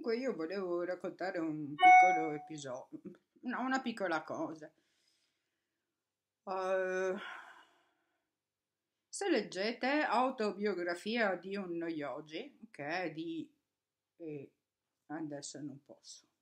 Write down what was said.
Comunque io volevo raccontare un piccolo episodio, no, una piccola cosa. Uh, se leggete Autobiografia di un Yogi, che è di... E eh, adesso non posso.